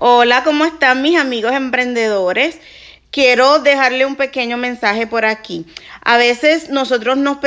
Hola, ¿cómo están mis amigos emprendedores? Quiero dejarle un pequeño mensaje por aquí. A veces nosotros nos,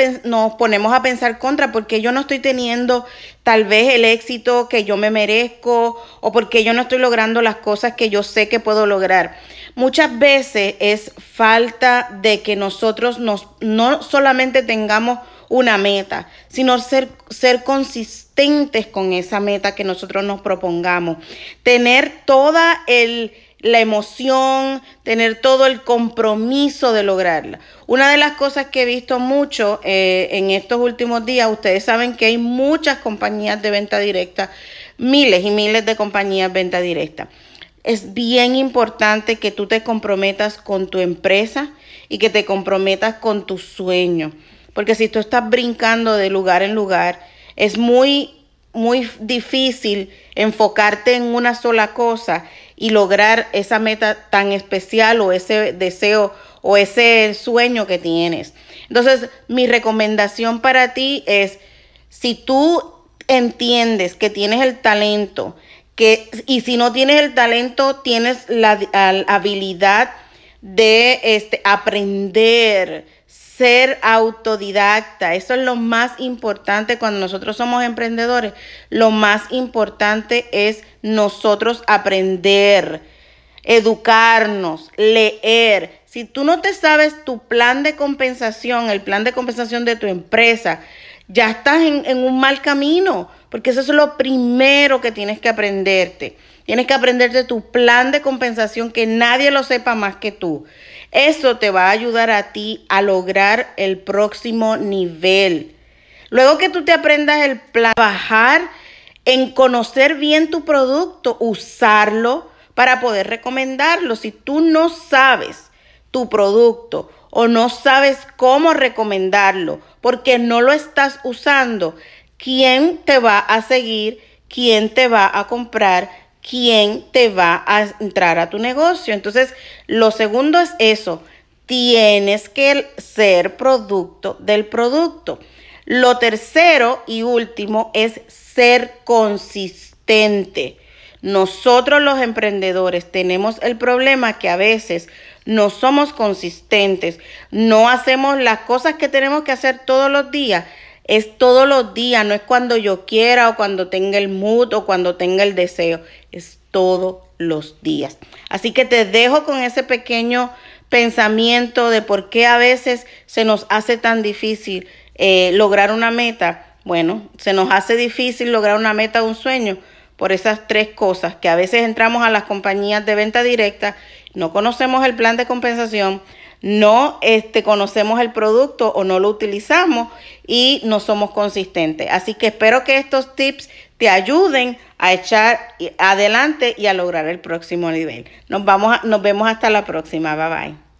ponemos a pensar contra porque yo no estoy teniendo tal vez el éxito que yo me merezco o porque yo no estoy logrando las cosas que yo sé que puedo lograr. Muchas veces es falta de que nosotros nos, no solamente tengamos una meta, sino ser, ser consistentes con esa meta que nosotros nos propongamos. Tener toda el, la emoción, tener todo el compromiso de lograrla. Una de las cosas que he visto mucho eh, en estos últimos días, ustedes saben que hay muchas compañías de venta directa, miles y miles de compañías de venta directa. Es bien importante que tú te comprometas con tu empresa y que te comprometas con tu sueño. Porque si tú estás brincando de lugar en lugar, es muy, muy difícil enfocarte en una sola cosa y lograr esa meta tan especial o ese deseo o ese sueño que tienes. Entonces, mi recomendación para ti es, si tú entiendes que tienes el talento, que, y si no tienes el talento, tienes la, habilidad de este, aprender, ser autodidacta. Eso es lo más importante cuando nosotros somos emprendedores. Lo más importante es nosotros aprender, educarnos, leer. Si tú no te sabes tu plan de compensación, el plan de compensación de tu empresa, ya estás en, un mal camino, porque eso es lo primero que tienes que aprenderte. Tienes que aprenderte tu plan de compensación que nadie lo sepa más que tú. Eso te va a ayudar a ti a lograr el próximo nivel. Luego que tú te aprendas el plan, bajar en conocer bien tu producto, usarlo para poder recomendarlo. Si tú no sabes tu producto o no sabes cómo recomendarlo porque no lo estás usando, ¿quién te va a seguir? ¿Quién te va a comprar? ¿Quién te va a entrar a tu negocio? Entonces, lo segundo es eso. Tienes que ser producto del producto. Lo tercero y último es ser consistente. Nosotros los emprendedores tenemos el problema que a veces no somos consistentes, no hacemos las cosas que tenemos que hacer todos los días. Es todos los días, no es cuando yo quiera o cuando tenga el mood o cuando tenga el deseo, es todos los días. Así que te dejo con ese pequeño pensamiento de por qué a veces se nos hace tan difícil eh, lograr una meta. Bueno, se nos hace difícil lograr una meta, o un sueño, por esas tres cosas, que a veces entramos a las compañías de venta directa, no conocemos el plan de compensación, no este, conocemos el producto o no lo utilizamos y no somos consistentes. Así que espero que estos tips te ayuden a echar adelante y a lograr el próximo nivel. Nos, vamos nos vemos hasta la próxima. Bye bye.